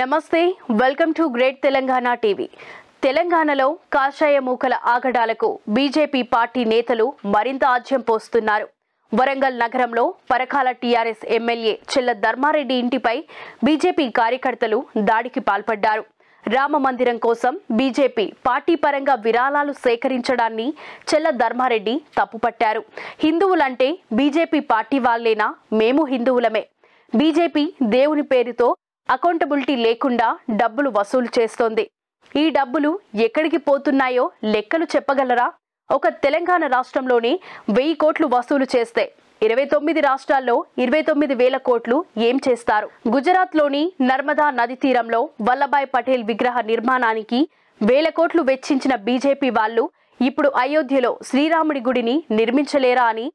నమస్తే welcome to great Telangana TV తెలంగాణలో కాషాయ మూకల ఆగడాలకు బీజేపీ పార్టీ నేతలు మరింత ఆజ్యం పోస్తున్నారు వరంగల్ నగరంలో పరకాల టీఆర్ఎస్ ఎమ్మెల్యే చెల్ల ధర్మారెడ్డి ఇంటిపై బీజేపీ కార్యకర్తలు దాడికి పాల్పడ్డారు రామ మందిరం కోసం బీజేపీ పార్టీ పరంగా విరాళాలు సేకరించడాన్ని చెల్ల ధర్మారెడ్డి తప్పుపట్టారు హిందువులంటే బీజేపీ పార్టీ వాళ్ళేనా మేము హిందువులమే బీజేపీ దేవుని పేరుతో అకౌంటబిలిటీ లేకుండా డబ్బులు వసూలు చేస్తోంది ఈ డబ్బులు ఎక్కడికి పోతున్నాయో లెక్కలు చెప్పగలరా ఒక తెలంగాణ రాష్ట్రంలోని వెయ్యి కోట్లు వసూలు చేస్తే ఇరవై తొమ్మిది రాష్ట్రాల్లో ఇరవై తొమ్మిది వేల కోట్లు ఏం చేస్తారు గుజరాత్లోని నర్మదా నది తీరంలో వల్లభాయ్ పటేల్ విగ్రహ నిర్మాణానికి వేల కోట్లు వెచ్చించిన బీజేపీ వాళ్ళు ఇప్పుడు అయోధ్యలో శ్రీరాముడి గుడిని నిర్మించలేరా అని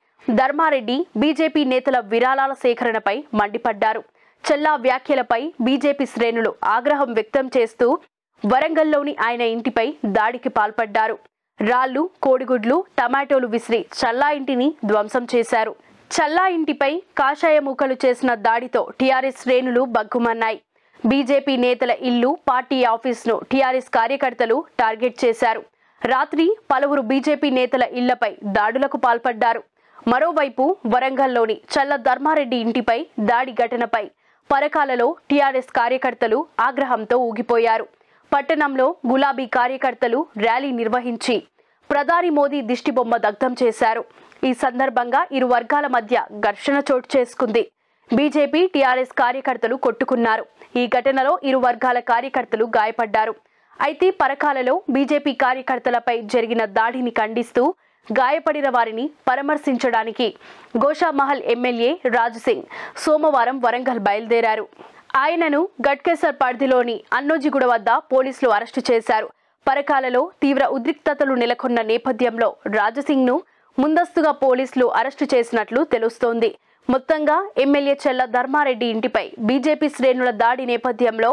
ధర్మారెడ్డి బీజేపీ నేతల విరాళాల సేకరణపై మండిపడ్డారు చెల్లా వ్యాఖ్యలపై బీజేపీ శ్రేణులు ఆగ్రహం వ్యక్తం చేస్తూ వరంగల్లోని ఆయన ఇంటిపై దాడికి పాల్పడ్డారు రాళ్లు కోడిగుడ్లు టమాటోలు విసిరి చల్లా ఇంటిని ధ్వంసం చేశారు చల్లా ఇంటిపై కాషాయ మూకలు చేసిన దాడితో టీఆర్ఎస్ శ్రేణులు బగ్గుమన్నాయి బీజేపీ నేతల ఇల్లు పార్టీ ఆఫీస్ను టీఆర్ఎస్ కార్యకర్తలు టార్గెట్ చేశారు రాత్రి పలువురు బీజేపీ నేతల ఇళ్లపై దాడులకు పాల్పడ్డారు మరోవైపు వరంగల్లోని చల్ల ధర్మారెడ్డి ఇంటిపై దాడి ఘటనపై పరకాలలో టీఆర్ఎస్ కార్యకర్తలు ఆగ్రహంతో ఊగిపోయారు పట్టణంలో గులాబీ కార్యకర్తలు ర్యాలీ నిర్వహించి ప్రధాని మోదీ దిష్టిబొమ్మ దగ్ధం చేశారు ఈ సందర్భంగా ఇరు వర్గాల మధ్య ఘర్షణ చోటు చేసుకుంది బీజేపీ టీఆర్ఎస్ కార్యకర్తలు కొట్టుకున్నారు ఈ ఘటనలో ఇరు వర్గాల కార్యకర్తలు గాయపడ్డారు అయితే పరకాలలో బీజేపీ కార్యకర్తలపై జరిగిన దాడిని ఖండిస్తూ గాయపడిన వారిని పరామర్శించడానికి గోషామహల్ ఎమ్మెల్యే రాజుసింగ్ సోమవారం వరంగల్ బయలుదేరారు ఆయనను గట్కేసర్ పరిధిలోని అన్నోజిగూడ వద్ద పోలీసులు అరెస్టు చేశారు పరకాలలో తీవ్ర ఉద్రిక్తతలు నెలకొన్న నేపథ్యంలో రాజసింగ్ను ముందస్తుగా పోలీసులు అరెస్టు చేసినట్లు తెలుస్తోంది మొత్తంగా ఎమ్మెల్యే చెల్ల ధర్మారెడ్డి ఇంటిపై బీజేపీ శ్రేణుల దాడి నేపథ్యంలో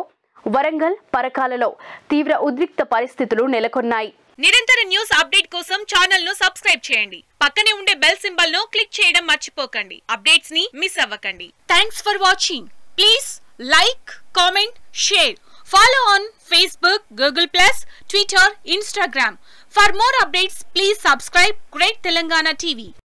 వరంగల్ పరకాలలో తీవ్ర ఉద్రిక్త పరిస్థితులు నెలకొన్నాయి నిరంతర న్యూస్ అప్డేట్ కోసం ఛానల్ ను సబ్స్క్రైబ్ చేయండి పక్కనే ఉండే బెల్ సింబల్ ను క్లిక్ చేయడం మర్చిపోకండి అప్డేట్స్ ని మిస్ అవ్వకండి thanks for watching please like comment share follow on Facebook Google plus Twitter Instagram for more updates please subscribe great Telangana TV